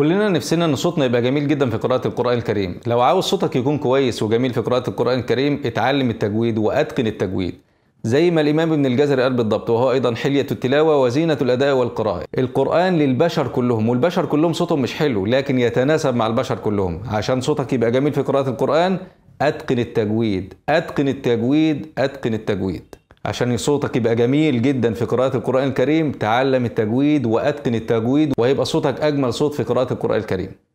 كلنا نفسنا ان صوتنا يبقى جميل جدا في قراءه القران الكريم لو عاوز صوتك يكون كويس وجميل في قراءه القران الكريم اتعلم التجويد واتقن التجويد زي ما الإمام ابن الجزري قال بالضبط وهو أيضا حلية التلاوة وزينة الأداء والقراءة القرآن للبشر كلهم والبشر كلهم صوتهم مش حلو لكن يتناسب مع البشر كلهم عشان صوتك يبقى جميل في قراءة القرآن أتقن التجويد أتقن التجويد أتقن التجويد عشان صوتك يبقى جميل جدا في قراءة القرآن الكريم تعلم التجويد وأتقن التجويد وهيبقى صوتك أجمل صوت في قراءة القرآن الكريم